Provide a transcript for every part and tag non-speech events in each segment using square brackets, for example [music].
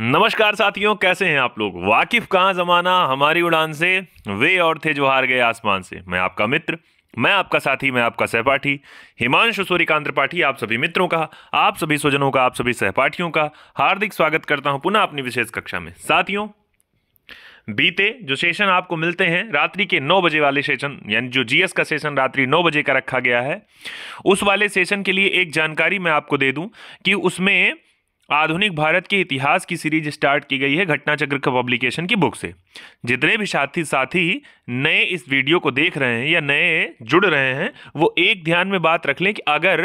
नमस्कार साथियों कैसे हैं आप लोग वाकिफ कहाँ ज़माना हमारी उड़ान से वे और थे जो हार गए आसमान से मैं आपका मित्र मैं आपका साथी मैं आपका सहपाठी हिमांशु सूर्यकांत त्रिपाठी आप सभी मित्रों का आप सभी स्वजनों का आप सभी सहपाठियों का हार्दिक स्वागत करता हूं पुनः अपनी विशेष कक्षा में साथियों बीते जो सेशन आपको मिलते हैं रात्रि के नौ बजे वाले सेशन यानी जो जीएस का सेशन रात्रि नौ बजे का रखा गया है उस वाले सेशन के लिए एक जानकारी मैं आपको दे दूं कि उसमें आधुनिक भारत के इतिहास की सीरीज स्टार्ट की गई है घटना चक्र का पब्लिकेशन की बुक से जितने भी साथी साथी नए इस वीडियो को देख रहे हैं या नए जुड़ रहे हैं वो एक ध्यान में बात रख लें कि अगर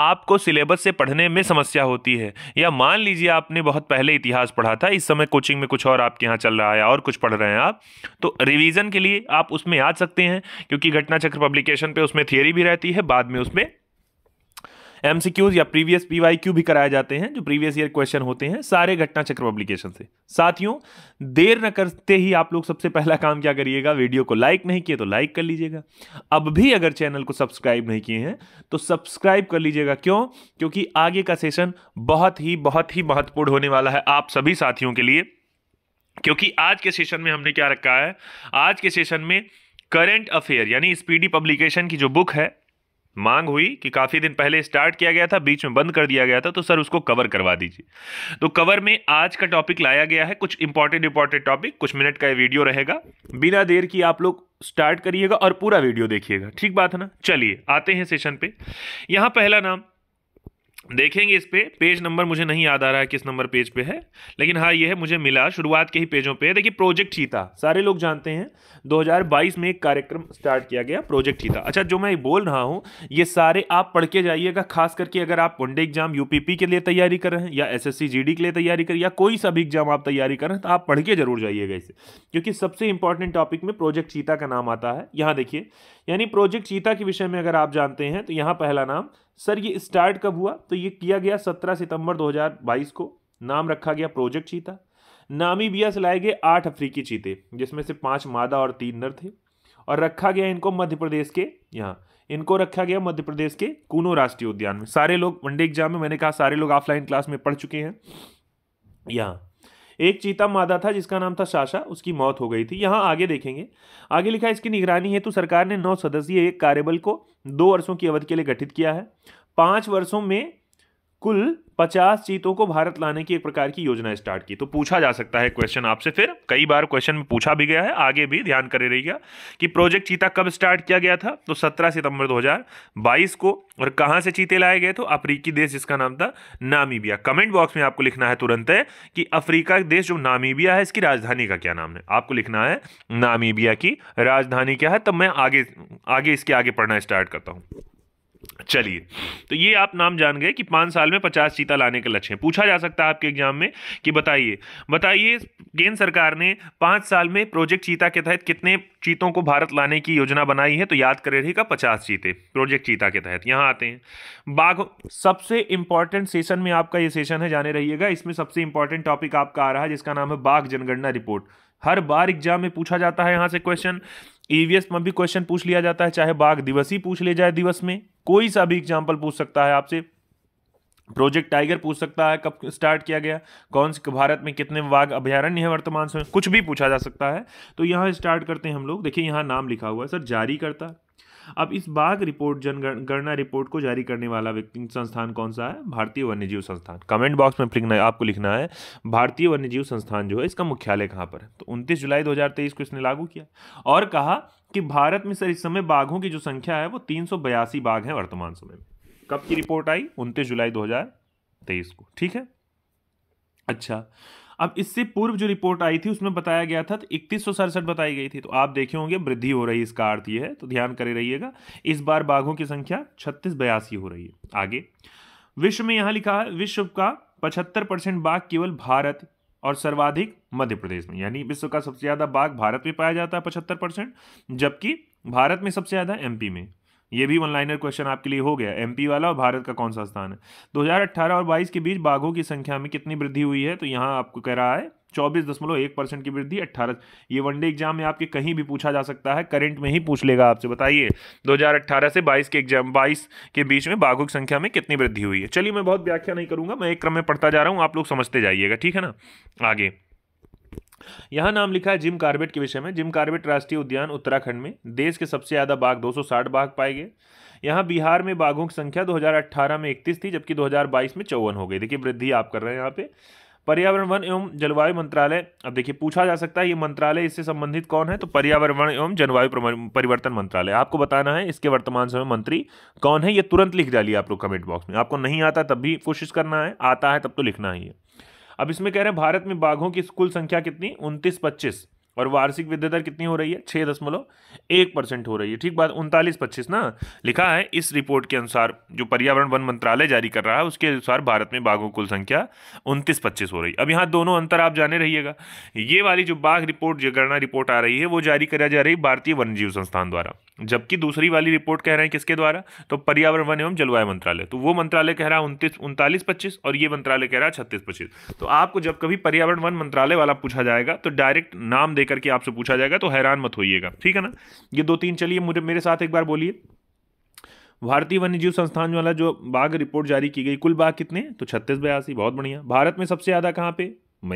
आपको सिलेबस से पढ़ने में समस्या होती है या मान लीजिए आपने बहुत पहले इतिहास पढ़ा था इस समय कोचिंग में कुछ और आपके यहाँ चल रहा है और कुछ पढ़ रहे हैं आप तो रिविज़न के लिए आप उसमें आ सकते हैं क्योंकि घटना चक्र पब्लिकेशन पर उसमें थियरी भी रहती है बाद में उसमें एमसीक्यूज या प्रीवियस पी भी कराए जाते हैं जो प्रीवियस ईयर क्वेश्चन होते हैं सारे घटना चक्र पब्लिकेशन से साथियों देर न करते ही आप लोग सबसे पहला काम क्या करिएगा वीडियो को लाइक नहीं किए तो लाइक कर लीजिएगा अब भी अगर चैनल को सब्सक्राइब नहीं किए हैं तो सब्सक्राइब कर लीजिएगा क्यों क्योंकि आगे का सेशन बहुत ही बहुत ही महत्वपूर्ण होने वाला है आप सभी साथियों के लिए क्योंकि आज के सेशन में हमने क्या रखा है आज के सेशन में करंट अफेयर यानी स्पीडी पब्लिकेशन की जो बुक है मांग हुई कि काफ़ी दिन पहले स्टार्ट किया गया था बीच में बंद कर दिया गया था तो सर उसको कवर करवा दीजिए तो कवर में आज का टॉपिक लाया गया है कुछ इंपॉर्टेंट इंपॉर्टेंट टॉपिक कुछ मिनट का ये वीडियो रहेगा बिना देर की आप लोग स्टार्ट करिएगा और पूरा वीडियो देखिएगा ठीक बात है ना चलिए आते हैं सेशन पे यहाँ पहला नाम देखेंगे इस पे पेज नंबर मुझे नहीं याद आ रहा है किस नंबर पेज पे है लेकिन हाँ ये है मुझे मिला शुरुआत के ही पेजों पे देखिए प्रोजेक्ट चीता सारे लोग जानते हैं 2022 में एक कार्यक्रम स्टार्ट किया गया प्रोजेक्ट चीता अच्छा जो मैं बोल रहा हूँ ये सारे आप पढ़ के जाइएगा खास करके अगर आप वनडे एग्जाम यूपीपी के लिए तैयारी कर रहे हैं या एस एस के लिए तैयारी करें या कोई सा भी एग्जाम आप तैयारी कर रहे हैं तो आप पढ़ के जरूर जाइएगा इसे क्योंकि सबसे इंपॉर्टेंट टॉपिक में प्रोजेक्ट चीता का नाम आता है यहाँ देखिए यानी प्रोजेक्ट चीता के विषय में अगर आप जानते हैं तो यहाँ पहला नाम सर ये स्टार्ट कब हुआ तो ये किया गया 17 सितंबर 2022 को नाम रखा गया प्रोजेक्ट चीता नामीबिया से लाए गए आठ अफ्रीकी चीते जिसमें से पांच मादा और तीन नर थे और रखा गया इनको मध्य प्रदेश के यहाँ इनको रखा गया मध्य प्रदेश के कूनो राष्ट्रीय उद्यान में सारे लोग वनडे एग्जाम में मैंने कहा सारे लोग ऑफलाइन क्लास में पढ़ चुके हैं यहाँ एक चीता मादा था जिसका नाम था शाशा उसकी मौत हो गई थी यहाँ आगे देखेंगे आगे लिखा है इसकी निगरानी हेतु सरकार ने नौ सदस्यीय एक कार्यबल को दो वर्षों की अवधि के लिए गठित किया है पाँच वर्षों में कुल पचास चीतों को भारत लाने की एक प्रकार की योजना स्टार्ट की तो पूछा जा सकता है क्वेश्चन आपसे फिर कई बार क्वेश्चन में पूछा भी गया है आगे भी ध्यान करे रहिएगा कि प्रोजेक्ट चीता कब स्टार्ट किया गया था तो 17 सितंबर 2022 को और कहां से चीते लाए गए तो अफ्रीकी देश जिसका नाम था नामीबिया कमेंट बॉक्स में आपको लिखना है तुरंत है कि अफ्रीका देश जो नामीबिया है इसकी राजधानी का क्या नाम है आपको लिखना है नामीबिया की राजधानी क्या है तब मैं आगे आगे इसके आगे पढ़ना स्टार्ट करता हूँ चलिए तो ये आप नाम जान गए कि पाँच साल में पचास चीता लाने के लक्ष्य हैं पूछा जा सकता है आपके एग्जाम में कि बताइए बताइए केंद्र सरकार ने पाँच साल में प्रोजेक्ट चीता के तहत कितने चीतों को भारत लाने की योजना बनाई है तो याद करें रहेगा पचास चीते प्रोजेक्ट चीता के तहत यहाँ आते हैं बाघ सबसे इंपॉर्टेंट सेशन में आपका ये सेशन है जाने रहिएगा इसमें सबसे इंपॉर्टेंट टॉपिक आपका आ रहा है जिसका नाम है बाघ जनगणना रिपोर्ट हर बार एग्जाम में पूछा जाता है यहाँ से क्वेश्चन ईवीएस e में भी क्वेश्चन पूछ लिया जाता है चाहे बाघ दिवस ही पूछ लिया जाए दिवस में कोई सा भी एग्जाम्पल पूछ सकता है आपसे प्रोजेक्ट टाइगर पूछ सकता है कब स्टार्ट किया गया कौन से भारत में कितने बाघ अभ्यारण्य है वर्तमान समय कुछ भी पूछा जा सकता है तो यहाँ स्टार्ट करते हैं हम लोग देखिए यहाँ नाम लिखा हुआ है सर जारी करता अब इस बाघ रिपोर्ट जनगणना रिपोर्ट को जारी करने वाला व्यक्ति संस्थान कौन सा है भारतीय वन्यजीव संस्थान कमेंट बॉक्स में लिखना है आपको लिखना है भारतीय वन्यजीव संस्थान जो है इसका मुख्यालय कहाँ पर है तो उनतीस जुलाई दो को इसने लागू किया और कहा कि भारत में सर इस समय बाघों की जो संख्या है वो तीन बाघ हैं वर्तमान समय में कब की रिपोर्ट आई उनतीस जुलाई दो को ठीक है अच्छा अब इससे पूर्व जो रिपोर्ट आई थी उसमें बताया गया था तो इकतीस बताई गई थी तो आप देखे होंगे वृद्धि हो रही इसका अर्थ ये है तो ध्यान करे रहिएगा इस बार बाघों की संख्या छत्तीस बयासी हो रही है आगे विश्व में यहाँ लिखा है विश्व का पचहत्तर परसेंट बाघ केवल भारत और सर्वाधिक मध्य प्रदेश में यानी विश्व का सबसे ज़्यादा बाघ भारत में पाया जाता है पचहत्तर परसेंट जबकि भारत में सबसे ज़्यादा एमपी में ये भी वन लाइनर क्वेश्चन आपके लिए हो गया एमपी वाला और भारत का कौन सा स्थान है 2018 और 22 के बीच बाघों की संख्या में कितनी वृद्धि हुई है तो यहाँ आपको कह रहा है चौबीस दशमलव एक परसेंट की वृद्धि अट्ठारह ये वनडे एग्जाम में आपके कहीं भी पूछा जा सकता है करंट में ही पूछ लेगा आपसे बताइए 2018 से 22 के एग्जाम 22 के बीच में बाघों की संख्या में कितनी वृद्धि हुई है चलिए मैं बहुत व्याख्या नहीं करूंगा मैं एक क्रम में पढ़ता जा रहा हूँ आप लोग समझते जाइएगा ठीक है ना आगे यहाँ नाम लिखा है जिम कार्बेट के विषय में जिम कार्बेट राष्ट्रीय उद्यान उत्तराखंड में देश के सबसे ज़्यादा बाघ 260 बाघ पाए गए यहाँ बिहार में बाघों की संख्या 2018 में 31 थी जबकि 2022 में चौवन हो गई देखिए वृद्धि आप कर रहे हैं यहाँ पे पर्यावरण वन एवं जलवायु मंत्रालय अब देखिए पूछा जा सकता है ये मंत्रालय इससे संबंधित कौन है तो पर्यावरण वन एवं जलवायु परिवर्तन मंत्रालय आपको बताना है इसके वर्तमान समय मंत्री कौन है ये तुरंत लिख डालिए आप लोग कमेंट बॉक्स में आपको नहीं आता तब भी कोशिश करना है आता है तब तो लिखना ही है अब इसमें कह रहे हैं भारत में बाघों की कुल संख्या कितनी उनतीस पच्चीस और वार्षिक वृद्धि दर कितनी हो रही है छः दशमलव एक परसेंट हो रही है ठीक बात उनतालीस पच्चीस ना लिखा है इस रिपोर्ट के अनुसार जो पर्यावरण वन मंत्रालय जारी कर रहा है उसके अनुसार भारत में बाघों कुल संख्या उनतीस पच्चीस हो रही है अब यहाँ दोनों अंतर आप जाने रहिएगा ये वाली जो बाघ रिपोर्ट जो गणना रिपोर्ट आ रही है वो जारी करा जा रही भारतीय वन्यजीव संस्थान द्वारा जबकि दूसरी वाली रिपोर्ट कह रहे हैं किसके द्वारा तो पर्यावरण वन एवं जलवायु मंत्रालय तो वो मंत्रालय कह रहा है उनतीस उनतालीस पच्चीस और ये मंत्रालय कह रहा है छत्तीस पच्चीस तो आपको जब कभी पर्यावरण वन मंत्रालय वाला पूछा जाएगा तो डायरेक्ट नाम दे दे के आपसे पूछा जाएगा तो हैरान मत होइएगा ठीक है ना ये दो तीन चलिए मुझे मेरे साथ एक बार बोलिए भारतीय वन्यजीव संस्थान वाला जो बाघ रिपोर्ट जारी की गई कुल बाघ कितने तो छत्तीस बयासी बहुत बढ़िया भारत में सबसे ज़्यादा कहाँ पे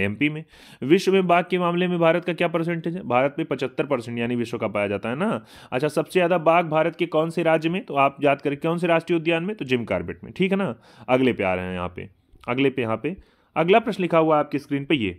एमपी में विश्व में बाघ के मामले में भारत का क्या परसेंटेज है भारत में पचहत्तर परसेंट यानी विश्व का पाया जाता है ना अच्छा सबसे ज़्यादा बाघ भारत के कौन से राज्य में तो आप याद करें कौन से राष्ट्रीय उद्यान में तो जिम कार्बेट में ठीक है ना अगले पे आ रहे हैं यहाँ पे अगले पे यहाँ पे अगला प्रश्न लिखा हुआ है आपकी स्क्रीन पर ये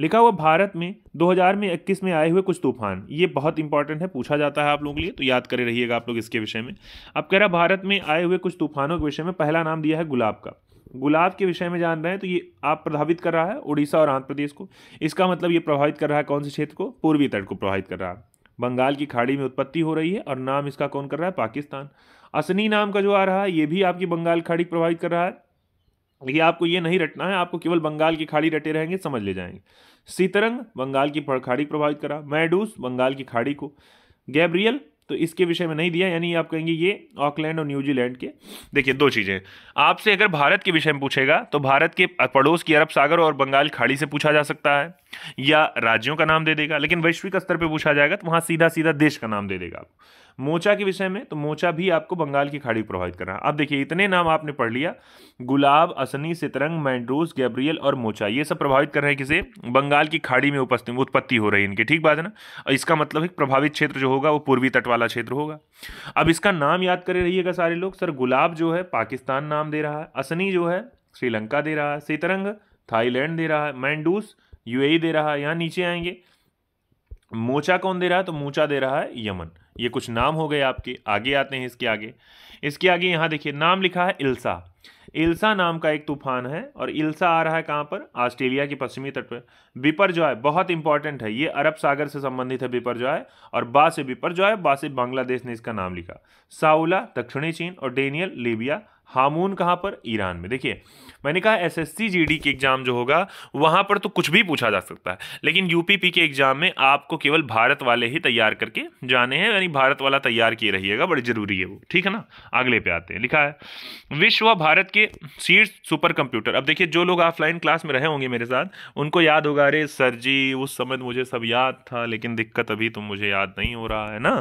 लिखा हुआ भारत में 2000 में 21 में आए हुए कुछ तूफान ये बहुत इंपॉर्टेंट है पूछा जाता है आप लोगों के लिए तो याद करे रहिएगा आप लोग इसके विषय में अब कह रहा भारत में आए हुए कुछ तूफानों के विषय में पहला नाम दिया है गुलाब का गुलाब के विषय में जान रहे हैं तो ये आप प्रभावित कर रहा है उड़ीसा और आंध्र प्रदेश को इसका मतलब ये प्रभावित कर रहा है कौन से क्षेत्र को पूर्वी तट को प्रभावित कर रहा है बंगाल की खाड़ी में उत्पत्ति हो रही है और नाम इसका कौन कर रहा है पाकिस्तान असनी नाम का जो आ रहा है ये भी आपकी बंगाल खाड़ी प्रभावित कर रहा है ये आपको ये नहीं रटना है आपको केवल बंगाल की खाड़ी रटे रहेंगे समझ ले जाएंगे सीतरंग बंगाल की खाड़ी प्रभावित करा मैडूस बंगाल की खाड़ी को गैब्रियल तो इसके विषय में नहीं दिया यानी आप कहेंगे ये ऑकलैंड और न्यूजीलैंड के देखिए दो चीज़ें आपसे अगर भारत के विषय में पूछेगा तो भारत के पड़ोस की अरब सागर और बंगाल खाड़ी से पूछा जा सकता है या राज्यों का नाम दे देगा लेकिन वैश्विक स्तर पर पूछा जाएगा तो वहाँ सीधा सीधा देश का नाम दे देगा आपको मोचा के विषय में तो मोचा भी आपको बंगाल की खाड़ी प्रभावित कर रहा है अब देखिए इतने नाम आपने पढ़ लिया Gulab Asani Sitrang Mandous Gabriel और मोचा ये सब प्रभावित कर रहे हैं किसे बंगाल की खाड़ी में उपस्थित उत्पत्ति हो रही है इनकी ठीक बात है ना और इसका मतलब है प्रभावित क्षेत्र जो होगा वो पूर्वी तट वाला क्षेत्र होगा अब इसका नाम याद करे रहिएगा सारे लोग सर गुलाब जो है पाकिस्तान नाम दे रहा है असनी जो है श्रीलंका दे रहा है सितरंग थाईलैंड दे रहा है मैंडूस यू दे रहा है यहाँ नीचे आएंगे मोचा कौन दे रहा है तो मोचा दे रहा है यमन ये कुछ नाम हो गए आपके आगे आते हैं इसके आगे इसके आगे यहाँ देखिए नाम लिखा है इल्सा इल्सा नाम का एक तूफान है और इल्सा आ रहा है कहाँ पर ऑस्ट्रेलिया के पश्चिमी तट पर बिपर जो है बहुत इंपॉर्टेंट है ये अरब सागर से संबंधित है बिपर जो है और बा से जो बा से बांग्लादेश ने इसका नाम लिखा साउला दक्षिणी चीन और डेनियल लीबिया हामून कहाँ पर ईरान में देखिए मैंने कहा जी डी के एग्ज़ाम जो होगा वहाँ पर तो कुछ भी पूछा जा सकता है लेकिन यूपीपी के एग्ज़ाम में आपको केवल भारत वाले ही तैयार करके जाने हैं यानी भारत वाला तैयार किए रहिएगा बड़ी ज़रूरी है वो ठीक है ना अगले पे आते हैं लिखा है विश्व भारत के शीर्ष सुपर कंप्यूटर अब देखिए जो लोग ऑफलाइन क्लास में रहे होंगे मेरे साथ उनको याद होगा अरे सर जी उस समय तो मुझे सब याद था लेकिन दिक्कत अभी तो मुझे याद नहीं हो रहा है ना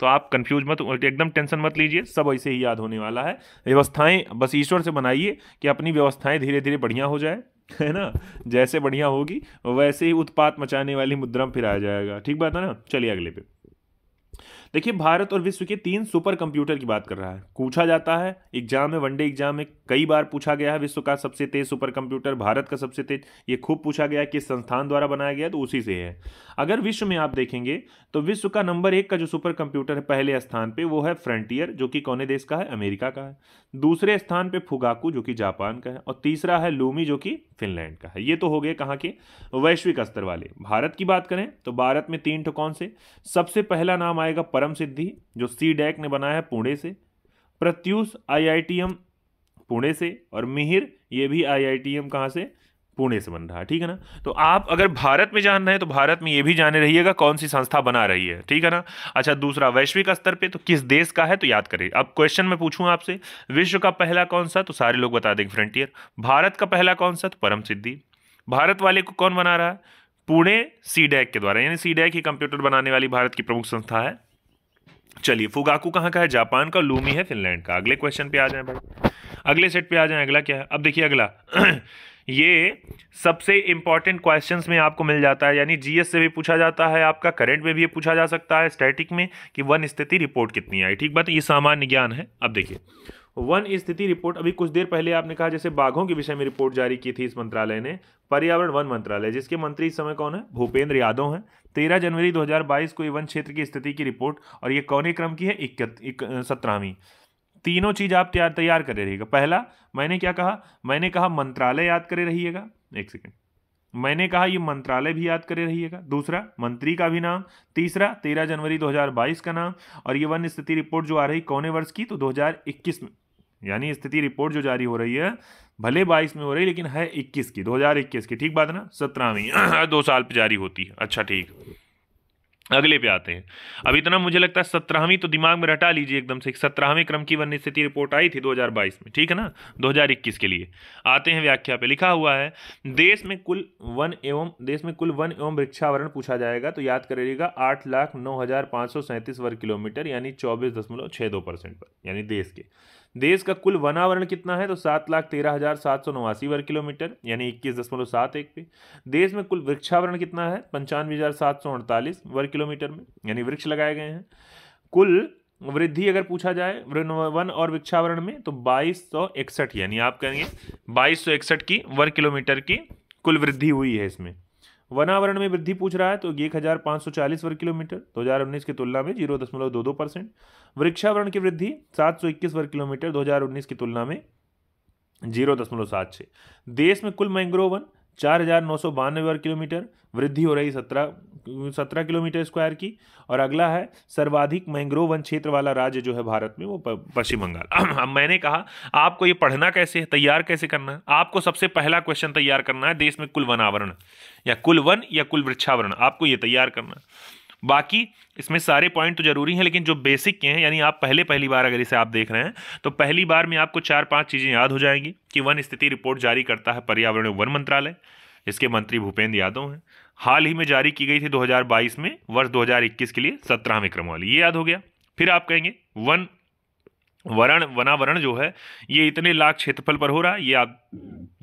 तो आप कंफ्यूज मत एकदम टेंशन मत लीजिए सब ऐसे ही याद होने वाला है व्यवस्थाएं बस ईश्वर से बनाइए कि अपनी व्यवस्था अवस्थाएं धीरे धीरे बढ़िया हो जाए [laughs] है ना जैसे बढ़िया होगी वैसे ही उत्पात मचाने वाली मुद्रा फिर आ जाएगा ठीक बात है ना चलिए अगले पे देखिए भारत और विश्व के तीन सुपर कंप्यूटर की बात कर रहा है पूछा जाता है एग्जाम में वनडे एग्जाम में कई बार पूछा गया है विश्व का सबसे तेज सुपर कंप्यूटर भारत का सबसे तेज ये खूब पूछा गया है किस संस्थान द्वारा बनाया गया तो उसी से है अगर विश्व में आप देखेंगे तो विश्व का नंबर एक का जो सुपर कंप्यूटर है पहले स्थान पर वो है फ्रंटियर जो कि कौने देश का है अमेरिका का है दूसरे स्थान पर फुगाकू जो कि जापान का है और तीसरा है लूमी जो कि फिनलैंड का है ये तो हो गए कहाँ के वैश्विक स्तर वाले भारत की बात करें तो भारत में तीन ठो कौन से सबसे पहला नाम आएगा परम सिद्धि जो सी डैक ने बनाया है पुणे से प्रत्यूष आईआईटीएम पुणे से और मिहिर ये भी आईआईटीएम कहाँ से पुणे से बन रहा है ठीक है ना तो आप अगर भारत में जानना है तो भारत में ये भी जाने रहिएगा कौन सी संस्था बना रही है ठीक है ना अच्छा दूसरा वैश्विक स्तर पे तो किस देश का है तो याद करिए अब क्वेश्चन में पूछूं आपसे विश्व का पहला कौन सा तो सारे लोग बता देंगे फ्रंटियर भारत का पहला कौन सा तो परम सिद्धि भारत वाले को कौन बना रहा है पुणे सी के द्वारा यानी सी डैक ही कंप्यूटर बनाने वाली भारत की प्रमुख संस्था है चलिए फुगाकू कहाँ का है जापान का लूमी है फिनलैंड का अगले क्वेश्चन पे आ जाए भाई अगले सेट पे आ जाए अगला क्या है अब देखिए अगला [clears throat] ये सबसे इंपॉर्टेंट क्वेश्चंस में आपको मिल जाता है यानी जीएस से भी पूछा जाता है आपका करंट में भी ये पूछा जा सकता है स्टैटिक में कि वन स्थिति रिपोर्ट कितनी आई ठीक बात ये सामान्य ज्ञान है अब देखिए वन स्थिति रिपोर्ट अभी कुछ देर पहले आपने कहा जैसे बाघों के विषय में रिपोर्ट जारी की थी इस मंत्रालय ने पर्यावरण वन मंत्रालय जिसके मंत्री इस समय कौन है भूपेंद्र यादव हैं तेरह जनवरी 2022 को ये वन क्षेत्र की स्थिति की रिपोर्ट और ये कौने क्रम की है इक्कत सत्रहवीं तीनों चीज़ आप तैयार तैयार करे रहिएगा पहला मैंने क्या कहा मैंने कहा मंत्रालय याद करे रहिएगा एक सेकेंड मैंने कहा ये मंत्रालय भी याद करे रहिएगा दूसरा मंत्री का भी नाम तीसरा तेरह जनवरी 2022 का नाम और ये वन स्थिति रिपोर्ट जो आ रही कौने वर्ष की तो 2021 में यानी स्थिति रिपोर्ट जो जारी हो रही है भले बाईस में हो रही लेकिन है इक्कीस की दो हज़ार इक्कीस की ठीक बात है ना सत्रहवीं [clears throat] दो साल पे जारी होती है अच्छा ठीक अगले पे आते हैं अब इतना मुझे लगता है सत्रहवीं तो दिमाग में रटा लीजिए एकदम से सत्रहवें क्रम की वन्य स्थिति रिपोर्ट आई थी 2022 में ठीक है ना 2021 के लिए आते हैं व्याख्या पे लिखा हुआ है देश में कुल वन एवं देश में कुल वन एवं वृक्षावरण पूछा जाएगा तो याद करिएगा आठ लाख नौ हज़ार पाँच सौ सैंतीस वर्ग किलोमीटर यानी चौबीस दशमलव छः दो परसेंट पर यानी देश के देश का कुल वनावरण कितना है तो सात लाख तेरह हजार सात सौ नवासी वर्ग किलोमीटर यानी इक्कीस दशमलव सात एक पे देश में कुल वृक्षावरण कितना है पंचानवे हजार सात सौ अड़तालीस वर्ग किलोमीटर में यानी वृक्ष लगाए गए हैं कुल वृद्धि अगर पूछा जाए वन और वृक्षावरण में तो बाईस सौ इकसठ यानी आप कहेंगे बाईस सौ इकसठ की वर्ग किलोमीटर की कुल वृद्धि हुई है इसमें वनावरण में वृद्धि पूछ रहा है तो एक हजार पाँच सौ चालीस वर्ग किलोमीटर दो हजार उन्नीस की तुलना में जीरो दशमलव दो दो परसेंट वृक्षावरण की वृद्धि सात सौ इक्कीस वर्ग किलोमीटर दो हजार उन्नीस की तुलना में जीरो दशमलव सात छः देश में कुल मैंग्रोवन चार हज़ार नौ सौ बानवे वर्ग किलोमीटर वृद्धि हो रही सत्रह सत्रह किलोमीटर स्क्वायर की और अगला है सर्वाधिक मैंग्रोव वन क्षेत्र वाला राज्य जो है भारत में वो पश्चिम बंगाल [clears throat] अब मैंने कहा आपको ये पढ़ना कैसे तैयार कैसे करना है आपको सबसे पहला क्वेश्चन तैयार करना है देश में कुल वनावरण या कुल वन या कुल वृक्षावरण आपको ये तैयार करना है बाकी इसमें सारे पॉइंट तो ज़रूरी हैं लेकिन जो बेसिक के हैं यानी आप पहले पहली बार अगर इसे आप देख रहे हैं तो पहली बार में आपको चार पाँच चीज़ें याद हो जाएंगी कि वन स्थिति रिपोर्ट जारी करता है पर्यावरण वन मंत्रालय इसके मंत्री भूपेंद्र यादव हैं हाल ही में जारी की गई थी 2022 में वर्ष 2021 के लिए सत्रहवें क्रम वाली ये याद हो गया फिर आप कहेंगे वन वरण वनावरण जो है ये इतने लाख क्षेत्रफल पर हो रहा है ये आप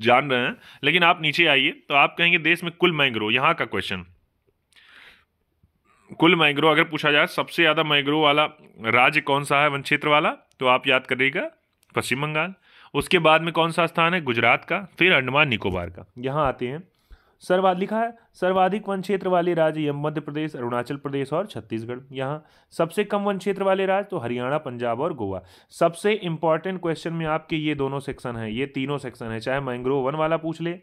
जान रहे हैं लेकिन आप नीचे आइए तो आप कहेंगे देश में कुल मैंग्रोव यहाँ का क्वेश्चन कुल माइग्रो अगर पूछा जाए सबसे ज़्यादा माइग्रो वाला राज्य कौन सा है वन क्षेत्र वाला तो आप याद करिएगा पश्चिम बंगाल उसके बाद में कौन सा स्थान है गुजरात का फिर अंडमान निकोबार का यहाँ आते हैं सर्वाधिक लिखा है सर्वाधिक वन क्षेत्र वाले राज्य मध्य प्रदेश अरुणाचल प्रदेश और छत्तीसगढ़ यहाँ सबसे कम वन क्षेत्र वाले राज्य तो हरियाणा पंजाब और गोवा सबसे इंपॉर्टेंट क्वेश्चन में आपके ये दोनों सेक्शन हैं ये तीनों सेक्शन है चाहे मैंग्रोव वन वाला पूछ ले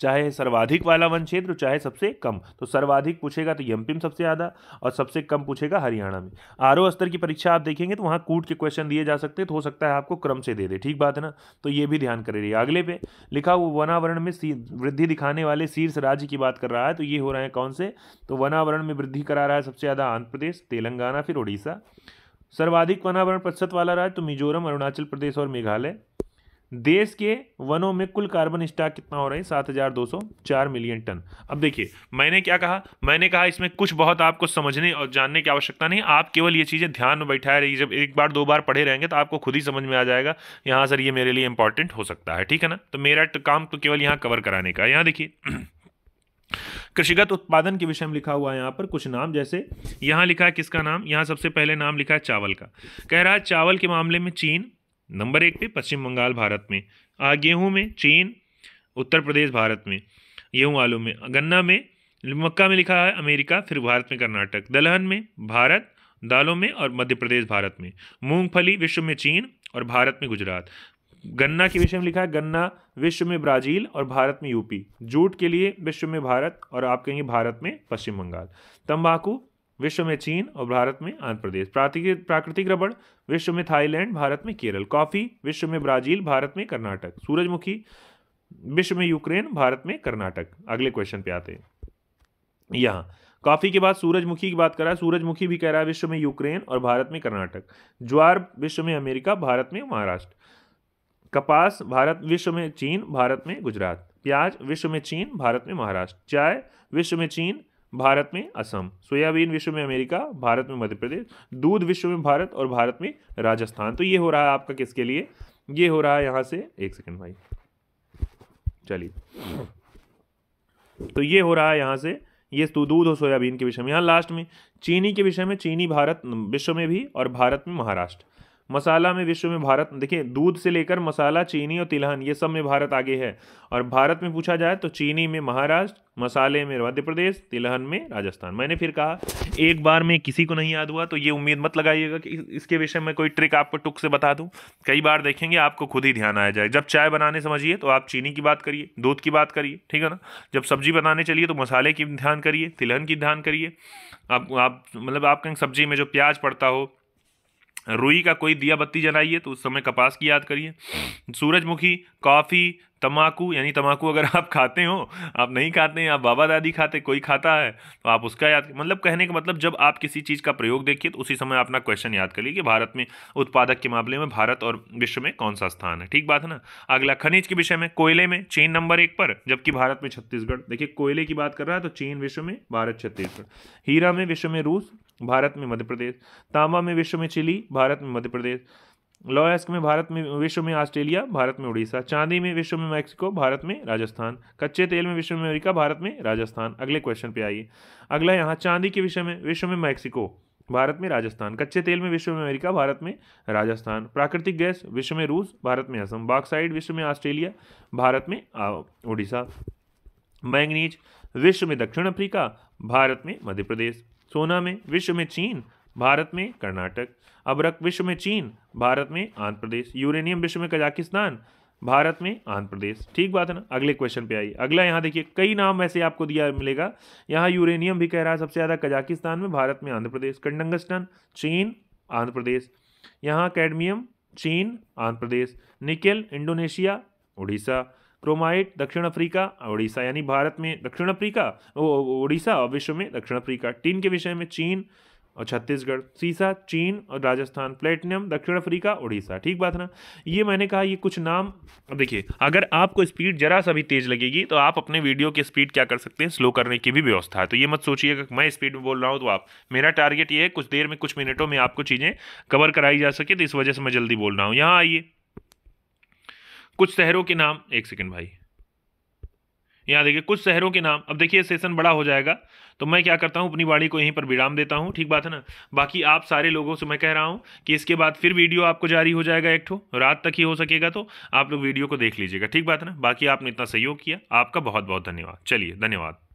चाहे सर्वाधिक वाला वन क्षेत्र चाहे सबसे कम तो सर्वाधिक पूछेगा तो यमपी में सबसे ज़्यादा और सबसे कम पूछेगा हरियाणा में आरओ स्तर की परीक्षा आप देखेंगे तो वहाँ कूट के क्वेश्चन दिए जा सकते हैं तो हो सकता है आपको क्रम से दे दे ठीक बात है ना तो ये भी ध्यान कर रही है अगले पे लिखा वो वनावरण में वृद्धि दिखाने वाले शीर्ष राज्य की बात कर रहा है तो ये हो रहे हैं कौन से तो वनावरण में वृद्धि करा रहा है सबसे ज़्यादा आंध्र प्रदेश तेलंगाना फिर उड़ीसा सर्वाधिक वनावरण प्रतिशत वाला राज्य तो मिजोरम अरुणाचल प्रदेश और मेघालय देश के वनों में कुल कार्बन स्टॉक कितना हो रहा है सात हजार दो सौ चार मिलियन टन अब देखिए मैंने क्या कहा मैंने कहा इसमें कुछ बहुत आपको समझने और जानने की आवश्यकता नहीं आप केवल ये चीज़ें ध्यान में बैठाए रहिए जब एक बार दो बार पढ़े रहेंगे तो आपको खुद ही समझ में आ जाएगा यहां सर ये मेरे लिए इंपॉर्टेंट हो सकता है ठीक है ना तो मेरा काम तो केवल यहाँ कवर कराने का यहाँ देखिए [clears throat] कृषिगत उत्पादन के विषय में लिखा हुआ है यहाँ पर कुछ नाम जैसे यहाँ लिखा है किसका नाम यहाँ सबसे पहले नाम लिखा है चावल का कह रहा है चावल के मामले में चीन नंबर एक पे पश्चिम बंगाल भारत में आ गेहूँ में चीन उत्तर प्रदेश भारत में गेहूँ आलू में गन्ना में मक्का में लिखा है अमेरिका फिर भारत में कर्नाटक दलहन में भारत दालों में और मध्य प्रदेश भारत में मूंगफली विश्व में चीन और भारत में गुजरात गन्ना के विषय में लिखा है गन्ना विश्व में ब्राज़ील और भारत में यूपी जूट के लिए विश्व में भारत और आप कहेंगे भारत में पश्चिम बंगाल तंबाकू विश्व में चीन और भारत में आंध्र प्रदेश प्राकृतिक रबड़ विश्व में थाईलैंड भारत में केरल कॉफ़ी विश्व में ब्राज़ील भारत में कर्नाटक सूरजमुखी विश्व में यूक्रेन भारत में कर्नाटक अगले क्वेश्चन पे आते हैं यहाँ कॉफ़ी के बाद सूरजमुखी की बात कर रहा है सूरजमुखी भी कह रहा है विश्व में यूक्रेन और भारत में कर्नाटक ज्वार विश्व में अमेरिका भारत में महाराष्ट्र कपास भारत विश्व में चीन भारत में गुजरात प्याज विश्व में चीन भारत में महाराष्ट्र चाय विश्व में चीन भारत में असम सोयाबीन विश्व में अमेरिका भारत में मध्य प्रदेश दूध विश्व में भारत और भारत में राजस्थान तो ये हो रहा है आपका किसके लिए ये हो रहा है यहाँ से एक सेकेंड भाई चलिए तो ये हो रहा है यहाँ से ये तो दूध और सोयाबीन के विषय में यहाँ लास्ट में चीनी के विषय में चीनी भारत विश्व में भी और भारत में महाराष्ट्र मसाला में विश्व में भारत देखिए दूध से लेकर मसाला चीनी और तिलहन ये सब में भारत आगे है और भारत में पूछा जाए तो चीनी में महाराष्ट्र मसाले में मध्य प्रदेश तिलहन में राजस्थान मैंने फिर कहा एक बार में किसी को नहीं याद हुआ तो ये उम्मीद मत लगाइएगा कि इसके विषय में कोई ट्रिक आपको टुक से बता दूँ कई बार देखेंगे आपको खुद ही ध्यान आया जाए जब चाय बनाने समझिए तो आप चीनी की बात करिए दूध की बात करिए ठीक है ना जब सब्जी बनाने चलिए तो मसाले की ध्यान करिए तिलहन की ध्यान करिए आप मतलब आप कहीं सब्जी में जो प्याज पड़ता हो रुई का कोई दिया बत्ती जलाइए तो उस समय कपास की याद करिए सूरजमुखी कॉफ़ी तम्बाकू यानी तम्बाकू अगर आप खाते हो आप नहीं खाते हैं आप बाबा दादी खाते कोई खाता है तो आप उसका याद मतलब कहने का मतलब जब आप किसी चीज़ का प्रयोग देखिए तो उसी समय अपना क्वेश्चन याद करिए कि भारत में उत्पादक के मामले में भारत और विश्व में कौन सा स्थान है ठीक बात है ना अगला खनिज के विषय में कोयले में चीन नंबर एक पर जबकि भारत में छत्तीसगढ़ देखिए कोयले की बात कर रहा है तो चीन विश्व में भारत छत्तीसगढ़ हीरा में विश्व में रूस भारत में मध्य प्रदेश तांबा में विश्व में चिली भारत में मध्य प्रदेश लॉयस्क में भारत में विश्व में ऑस्ट्रेलिया भारत में उड़ीसा चांदी में विश्व में मैक्सिको भारत में राजस्थान कच्चे तेल में विश्व में अमेरिका भारत में राजस्थान अगले क्वेश्चन पे आइए अगला यहाँ चांदी के विषय में विश्व में मैक्सिको भारत में राजस्थान कच्चे तेल में विश्व में अमेरिका भारत में राजस्थान प्राकृतिक गैस विश्व में रूस भारत में असम बाक्साइड विश्व में ऑस्ट्रेलिया भारत में उड़ीसा मैंगनीज विश्व में दक्षिण अफ्रीका भारत में मध्य प्रदेश सोना में विश्व में चीन भारत में कर्नाटक अबरक विश्व में चीन भारत में आंध्र प्रदेश यूरेनियम विश्व में कजाकिस्तान भारत में आंध्र प्रदेश ठीक बात है ना अगले क्वेश्चन पे आइए अगला यहाँ देखिए कई नाम वैसे आपको दिया मिलेगा यहाँ यूरेनियम भी कह रहा है सबसे ज़्यादा कजाकिस्तान में भारत में आंध्र प्रदेश कंडंगस्टन चीन आंध्र प्रदेश यहाँ कैडमियम चीन Andhra Pradesh nickel Indonesia Orissa chromite दक्षिण अफ्रीका उड़ीसा यानी भारत में दक्षिण अफ्रीका उड़ीसा और विश्व में दक्षिण अफ्रीका टीन के विषय में चीन और छत्तीसगढ़ सीसा चीन और राजस्थान प्लेटिनियम दक्षिण अफ्रीका उड़ीसा ठीक बात ना ये मैंने कहा ये कुछ नाम अब देखिए अगर आपको स्पीड जरा सा भी तेज़ लगेगी तो आप अपने वीडियो की स्पीड क्या कर सकते हैं स्लो करने की भी व्यवस्था है तो ये मत सोचिएगा मैं स्पीड में बोल रहा हूँ तो आप मेरा टारगेट ये है कुछ देर में कुछ मिनटों में आपको चीज़ें कवर कराई जा सके तो इस वजह से मैं जल्दी बोल रहा हूँ यहाँ आइए कुछ शहरों के नाम एक सेकेंड भाई यहाँ देखिए कुछ शहरों के नाम अब देखिए सेशन बड़ा हो जाएगा तो मैं क्या करता हूँ अपनी वाणी को यहीं पर विराम देता हूँ ठीक बात है ना बाकी आप सारे लोगों से मैं कह रहा हूँ कि इसके बाद फिर वीडियो आपको जारी हो जाएगा एक ठो रात तक ही हो सकेगा तो आप लोग वीडियो को देख लीजिएगा ठीक बात है ना बाकी आपने इतना सहयोग किया आपका बहुत बहुत धन्यवाद चलिए धन्यवाद